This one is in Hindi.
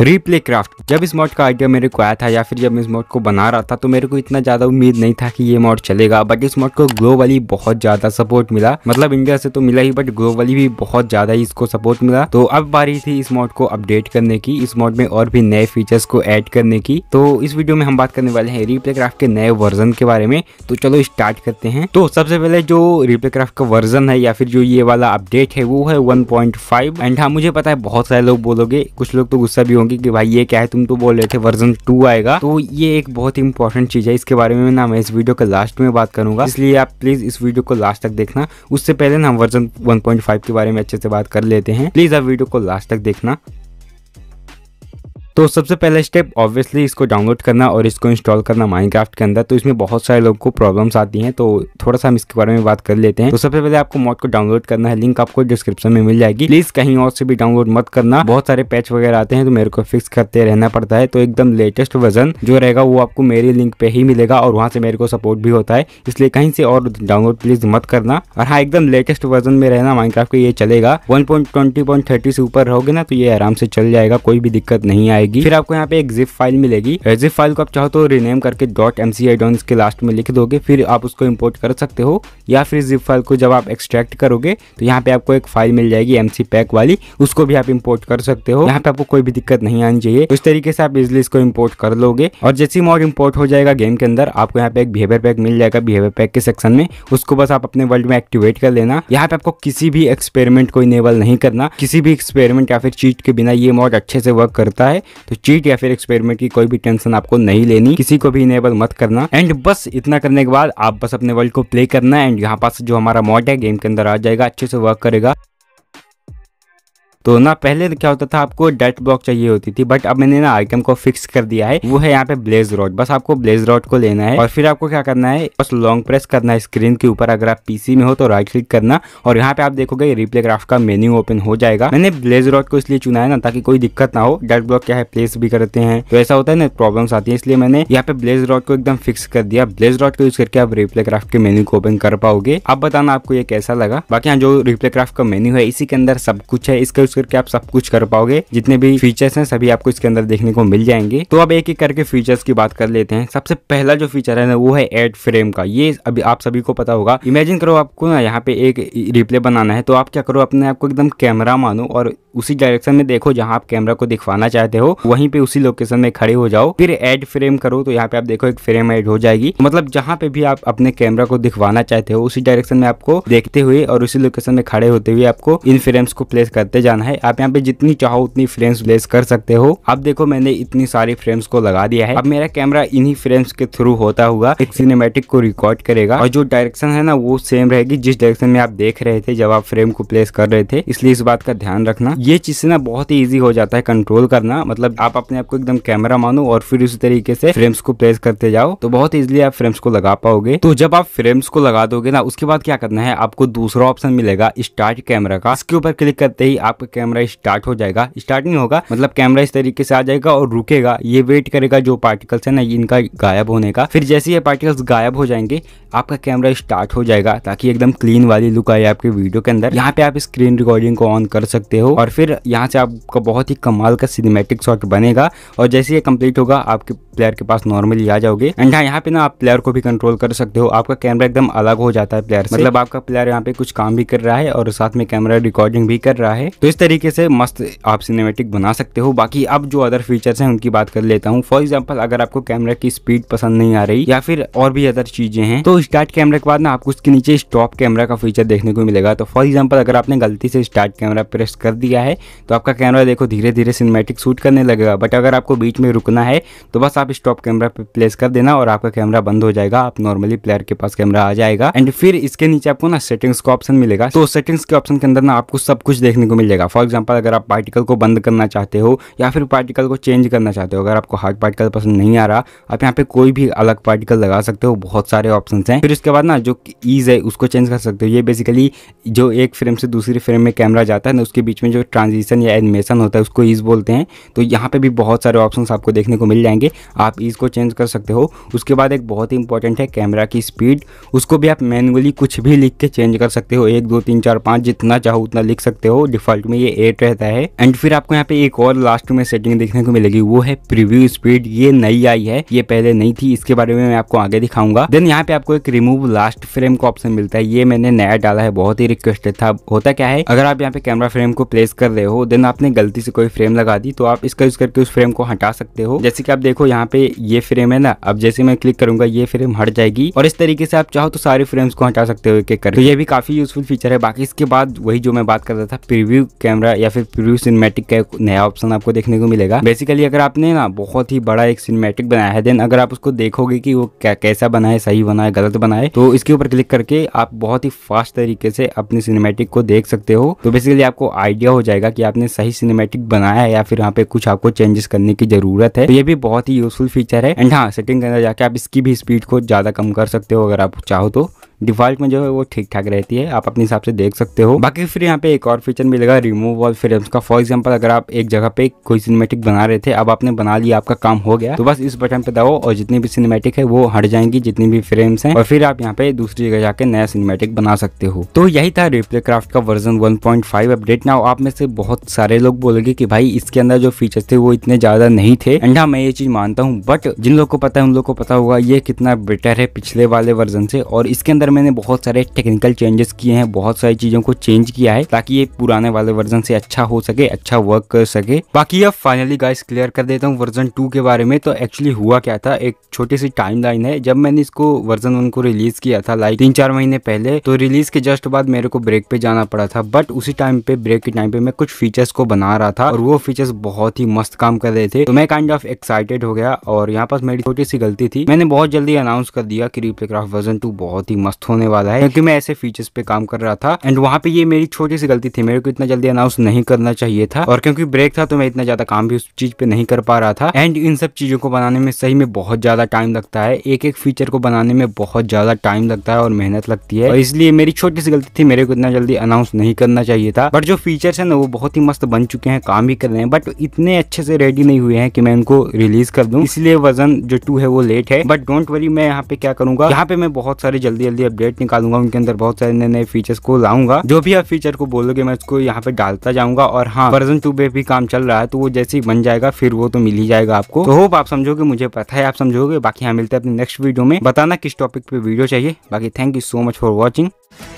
रीप्ले क्राफ्ट जब इस मॉड का आइडिया मेरे को आया था या फिर जब मैं इस मॉड को बना रहा था तो मेरे को इतना ज़्यादा उम्मीद नहीं था कि ये मॉड चलेगा बट इस मॉड को ग्लोबली बहुत ज़्यादा सपोर्ट मिला मतलब इंडिया से तो मिला ही बट ग्लोबली भी बहुत ज़्यादा इसको सपोर्ट मिला तो अब बारी थी इस मॉड को अपडेट करने की इस मॉड में और भी नए फीचर्स को एड करने की तो इस वीडियो में हम बात करने वाले हैं रीप्ले क्राफ्ट के नए वर्जन के बारे में तो चलो स्टार्ट करते हैं तो सबसे पहले जो रीप्ले क्राफ्ट का वर्जन है या फिर जो ये वाला अपडेट है वो है वन एंड हाँ मुझे पता है बहुत सारे लोग बोलोगे कुछ लोग तो गुस्सा भी होंगे होगी कि भाई ये क्या है तुम तो बोल रहे थे वर्जन टू आएगा तो ये एक बहुत इंपॉर्टेंट चीज़ है इसके बारे में ना मैं इस वीडियो के लास्ट में बात करूंगा इसलिए आप प्लीज़ इस वीडियो को लास्ट तक देखना उससे पहले ना हम वर्जन वन के बारे में अच्छे से बात कर लेते हैं प्लीज़ आप वीडियो को लास्ट तक देखना तो सबसे पहला स्टेप ऑब्वियसली इसको डाउनलोड करना और इसको इंस्टॉल करना माइनक्राफ्ट के अंदर तो इसमें बहुत सारे लोगों को प्रॉब्लम्स आती हैं तो थोड़ा सा हम इसके बारे में बात कर लेते हैं तो सबसे पहले आपको मॉड को डाउनलोड करना है लिंक आपको डिस्क्रिप्शन में मिल जाएगी प्लीज कहीं और से भी डाउनलोड मत करना बहुत सारे पैच वगैरह आते हैं तो मेरे को फिक्स करते रहना पड़ता है तो एकदम लेटेस्ट वर्जन जो रहेगा वो आपको मेरे लिंक पे ही मिलेगा और वहाँ से मेरे को सपोर्ट भी होता है इसलिए कहीं से और डाउनलोड प्लीज मत करना और हाँ एकदम लेटेस्ट वर्जन में रहना माइनक्राफ्ट का ये चलेगा वन से ऊपर रहोगे ना तो ये आराम से चल जाएगा कोई भी दिक्कत नहीं आएगी जाएगी फिर आपको यहाँ पे एक जिप फाइल मिलेगी जिप फाइल को आप चाहो तो रिनेम करके डॉट एम के लास्ट में लिख दोगे फिर आप उसको इम्पोर्ट कर सकते हो या फिर जिप फाइल को जब आप एक्सट्रैक्ट करोगे तो यहाँ पे आपको एक फाइल मिल जाएगी एमसी पैक वाली उसको भी आप इम्पोर्ट कर सकते हो यहाँ पे आपको कोई भी दिक्कत नहीं आनी चाहिए उस तरीके से आप इजिली इसको इम्पोर्ट कर लोगे और जैसे मॉड इम्पोर्ट हो जाएगा गेम के अंदर आपको यहाँ पे एक बिहेवियर पैक मिल जाएगा बिहेवियर पैक के सेक्शन में उसको बस आप अपने वर्ल्ड में एक्टिवेट कर लेना यहाँ पे आपको किसी भी एक्सपेरिमेंट को इनेबल नहीं करना किसी भी एक्सपेरिमेंट या फिर चीज के बिना ये मॉड अच्छे से वर्क करता है तो चीट या फिर एक्सपेरिमेंट की कोई भी टेंशन आपको नहीं लेनी किसी को भी इनेबल मत करना एंड बस इतना करने के बाद आप बस अपने वर्ल्ड को प्ले करना एंड यहाँ पास जो हमारा मॉड है गेम के अंदर आ जाएगा अच्छे से वर्क करेगा तो ना पहले क्या होता था आपको डेट ब्लॉक चाहिए होती थी बट अब मैंने ना आइटम को फिक्स कर दिया है वो है यहाँ पे ब्लेज रॉड बस आपको ब्लेज रॉड को लेना है और फिर आपको क्या करना है बस लॉन्ग प्रेस करना है स्क्रीन के ऊपर अगर आप पीसी में हो तो राइट क्लिक करना और यहाँ पे आप देखोगे रिप्ले ग्राफ्ट का मेन्यू ओपन हो जाएगा मैंने ब्लेज रॉड को इसलिए चुना है ना ताकि कोई दिक्कत ना हो डेट ब्लॉक क्या है प्लेस भी करते हैं तो ऐसा होता है ना प्रॉब्लम्स आती है इसलिए मैंने यहाँ पे ब्लेज रॉड को एकदम फिक्स कर दिया ब्लेज रॉड को यूज करके आप रिप्ले ग्राफ्ट के मेन्यू को ओपन कर पाओगे आप बताना आपको ये कैसा लगा बाकी यहाँ जो रिप्ले ग्राफ्ट का मेन्यू है इसी के अंदर सब कुछ है इसका करके आप सब कुछ कर पाओगे जितने भी फीचर्स हैं सभी आपको इसके अंदर देखने को मिल जाएंगे तो अब एक एक करके फीचर्स की बात कर लेते हैं सबसे पहला जो फीचर है ना वो है एड फ्रेम का ये अभी आप सभी को पता होगा इमेजिन करो आपको ना यहाँ पे एक रिप्ले बनाना है तो आप क्या करो अपने आपको एकदम कैमरा मानो और उसी डायरेक्शन में देखो जहाँ आप कैमरा को दिखवाना चाहते हो वहीं पे उसी लोकेशन में खड़े हो जाओ फिर एड फ्रेम करो तो यहाँ पे आप देखो एक फ्रेम एड हो जाएगी मतलब जहाँ पे भी आप अपने कैमरा को दिखवाना चाहते हो उसी डायरेक्शन में आपको देखते हुए और उसी लोकेशन में खड़े होते हुए आपको इन फ्रेम्स को प्लेस करते जाना है है आप यहाँ पे जितनी चाहो उतनी फ्रेम्स प्लेस कर सकते हो अब देखो मैंने इतनी सारी फ्रेम्स को लगा दिया है अब मेरा कैमरा इन्हीं फ्रेम्स के थ्रू होता हुआ एक सिनेमेटिक को रिकॉर्ड करेगा और जो डायरेक्शन है ना वो सेम रहेगी जिस डायरेक्शन में आप देख रहे थे जब आप फ्रेम को प्लेस कर रहे थे इसलिए इस बात का ध्यान रखना ये चीज ना बहुत ही ईजी हो जाता है कंट्रोल करना मतलब आप अपने आपको एकदम कैमरा मानो और फिर उसी तरीके से फ्रेम्स को प्लेस करते जाओ तो बहुत इजिली आप फ्रेम्स को लगा पाओगे तो जब आप फ्रेम्स को लगा दोगे ना उसके बाद क्या करना है आपको दूसरा ऑप्शन मिलेगा स्टार्ट कैमरा का इसके ऊपर क्लिक करते ही आपका कैमरा स्टार्ट हो जाएगा स्टार्ट नहीं होगा मतलब कैमरा इस तरीके से आ जाएगा और रुकेगा ये वेट करेगा जो पार्टिकल्स है ना इनका गायब होने का फिर जैसे ये पार्टिकल्स गायब हो जाएंगे आपका कैमरा स्टार्ट हो जाएगा ताकि एकदम क्लीन वाली लुक आए आपके वीडियो के अंदर यहाँ पे आप स्क्रीन रिकॉर्डिंग को ऑन कर सकते हो और फिर यहाँ से आपका बहुत ही कमाल का सिनेमेटिक शॉट बनेगा और जैसे ये कंप्लीट होगा आपके प्लेयर के पास नॉर्मली आ जाओगे एंड हाँ यहाँ पे ना आप प्लेयर को भी कंट्रोल कर सकते हो आपका कैमरा एकदम अलग हो जाता है प्लेयर से मतलब आपका प्लेयर यहाँ पे कुछ काम भी कर रहा है और साथ में कैमरा रिकॉर्डिंग भी कर रहा है तो इस इस तरीके से मस्त आप सिनेमेटिक बना सकते हो बाकी अब जो अदर फीचर्स हैं उनकी बात कर लेता हूँ फॉर एग्जाम्पल अगर आपको कैमरा की स्पीड पसंद नहीं आ रही या फिर और भी अदर चीजें हैं तो स्टार्ट कैमरा के बाद ना आपको उसके नीचे स्टॉप कैमरा का फीचर देखने को मिलेगा तो फॉर एग्जाम्पल अगर आपने गलती से स्टार्ट कैमरा प्रेस कर दिया है तो आपका कैमरा देखो धीरे धीरे सिनेमेटिक शूट करने लगेगा बट अगर आपको बीच में रुकना है तो बस आप स्टॉप कैमरा पे प्लेस कर देना और आपका कैमरा बंद हो जाएगा आप नॉर्मली प्लेयर के पास कैमरा आ जाएगा एंड फिर इसके नीचे आपको ना सेटिंग्स का ऑप्शन मिलेगा तो सेटिंग्स के ऑप्शन के अंदर ना आपको सब कुछ देखने को मिल जाएगा होगा फॉर एग्जाम्पल अगर आप पार्टिकल को बंद करना चाहते हो या फिर पार्टिकल को चेंज करना चाहते हो अगर आपको हार्ड पार्टिकल पसंद नहीं आ रहा आप यहाँ पे कोई भी अलग पार्टिकल लगा सकते हो बहुत सारे ऑप्शन हैं फिर उसके बाद ना जो ईज है उसको चेंज कर सकते हो ये बेसिकली जो एक फ्रेम से दूसरी फ्रेम में कैमरा जाता है ना उसके बीच में जो ट्रांजिशन या एनिमेशन होता है उसको ईज बोलते हैं तो यहाँ पे भी बहुत सारे ऑप्शन आपको देखने को मिल जाएंगे आप ईज को चेंज कर सकते हो उसके बाद एक बहुत ही इंपॉर्टेंट है कैमरा की स्पीड उसको भी आप मैनुअली कुछ भी लिख के चेंज कर सकते हो एक दो तीन चार पाँच जितना चाहो उतना लिख सकते हो डिफॉल्ट में में ये एट रहता है एंड फिर आपको यहाँ पे एक और लास्ट में सेटिंग देखने को मिलेगी वो है प्रीव्यू स्पीड ये नई आई है ये पहले नहीं थी इसके बारे में मैं आपको आगे दिखाऊंगा देन यहाँ पे आपको एक रिमूव लास्ट फ्रेम का ऑप्शन मिलता है ये मैंने नया डाला है बहुत ही रिक्वेस्टेड था होता क्या है अगर आप यहाँ पे कैमरा फ्रेम को प्लेस कर रहे हो देन आपने गलती से कोई फ्रेम लगा दी तो आप इसका यूज करके उस फ्रेम को हटा सकते हो जैसे की आप देखो यहाँ पे ये फ्रेम है ना अब जैसे मैं क्लिक करूंगा ये फ्रेम हट जाएगी और इस तरीके से आप चाहो तो सारे फ्रेम्स को हटा सकते हो एक एक कर तो ये भी काफी यूजफुल फीचर है बाकी इसके बाद वही जो मैं बात कर रहा था प्रीव्यू कैमरा या फिर प्रू सिनेमेटिक का एक नया ऑप्शन आपको देखने को मिलेगा बेसिकली अगर आपने ना बहुत ही बड़ा एक सिनेमेटिक बनाया है देन अगर आप उसको देखोगे कि वो क्या कैसा बनाए सही बनाए गलत बनाए तो इसके ऊपर क्लिक करके आप बहुत ही फास्ट तरीके से अपने सिनेमेटिक को देख सकते हो तो बेसिकली आपको आइडिया हो जाएगा कि आपने सही सिनेमेटिक बनाया है या फिर यहाँ पे कुछ आपको चेंजेस करने की जरूरत है तो ये भी बहुत ही यूजफुल फीचर है एंड हाँ सेटिंग के अंदर जाके आप इसकी भी स्पीड को ज़्यादा कम कर सकते हो अगर आप चाहो तो डिफॉल्ट में जो है वो ठीक ठाक रहती है आप अपने हिसाब से देख सकते हो बाकी फिर यहाँ पे एक और फीचर मिलेगा रिमूव ऑल फ्रेम्स का फॉर एग्जाम्पल अगर आप एक जगह पे कोई सिनेमेटिक बना रहे थे अब आपने बना लिया आपका काम हो गया तो बस इस बटन पे दबाओ और जितनी भी सिनेमेटिक है वो हट जाएंगी जितनी भी फ्रेम्स हैं और फिर आप यहाँ पे दूसरी जगह जाके नया सिनेमेटिक बना सकते हो तो यही था रिप्ले क्राफ्ट का वर्जन 1.5 अपडेट ना आप में से बहुत सारे लोग बोलेंगे कि भाई इसके अंदर जो फीचर थे वो इतने ज्यादा नहीं थे एंड हाँ मैं ये चीज मानता हूँ बट जिन लोग को पता है उन लोग को पता होगा ये कितना बेटर है पिछले वाले वर्जन से और इसके अंदर अंदर मैंने बहुत सारे टेक्निकल चेंजेस किए हैं बहुत सारी चीज़ों को चेंज किया है ताकि ये पुराने वाले वर्जन से अच्छा हो सके अच्छा वर्क कर सके बाकी अब फाइनली गाइस क्लियर कर देता हूँ वर्जन टू के बारे में तो एक्चुअली हुआ क्या था एक छोटी सी टाइम लाइन है जब मैंने इसको वर्जन वन को रिलीज किया था लाइक तीन चार महीने पहले तो रिलीज के जस्ट बाद मेरे को ब्रेक पे जाना पड़ा था बट उसी टाइम पे ब्रेक के टाइम पे मैं कुछ फीचर्स को बना रहा था और वो फीचर्स बहुत ही मस्त काम कर रहे थे तो मैं काइंड ऑफ एक्साइटेड हो गया और यहाँ पास मेरी छोटी सी गलती थी मैंने बहुत जल्दी अनाउंस कर दिया कि रिप्लेक्राफ्ट वर्जन टू बहुत ही मस्त मस्त होने वाला है क्योंकि मैं ऐसे फीचर्स पे काम कर रहा था एंड वहाँ पे ये मेरी छोटी सी गलती थी मेरे को इतना जल्दी अनाउंस नहीं करना चाहिए था और क्योंकि ब्रेक था तो मैं इतना ज्यादा काम भी उस चीज पे नहीं कर पा रहा था एंड इन सब चीजों को बनाने में सही में बहुत ज्यादा टाइम लगता है एक एक फीचर को बनाने में बहुत ज्यादा टाइम लगता है और मेहनत लगती है और इसलिए मेरी छोटी सी गलती थी मेरे को इतना जल्दी अनाउंस नहीं करना चाहिए था बट जो फीचर्स है ना वो बहुत ही मस्त बन चुके हैं काम भी कर रहे हैं बट इतने अच्छे से रेडी नहीं हुए हैं कि मैं उनको रिलीज कर दूं इसलिए वजन जो टू है वो लेट है बट डोंट वरी मैं यहाँ पे क्या करूंगा यहाँ पे मैं बहुत सारे जल्दी जल्दी अपडेट निकालूंगा उनके अंदर बहुत सारे नए नए फीचर्स को लाऊंगा जो भी आप फीचर को बोलोगे मैं उसको यहाँ पे डालता जाऊंगा और हाँ वर्जन टू पे भी काम चल रहा है तो वो जैसे ही बन जाएगा फिर वो तो मिल ही जाएगा आपको तो होप आप समझोगे मुझे पता है आप समझोगे बाकी यहाँ मिलते हैं अपने नेक्स्ट वीडियो में बताना किस टॉपिक पे वीडियो चाहिए बाकी thank you so much for watching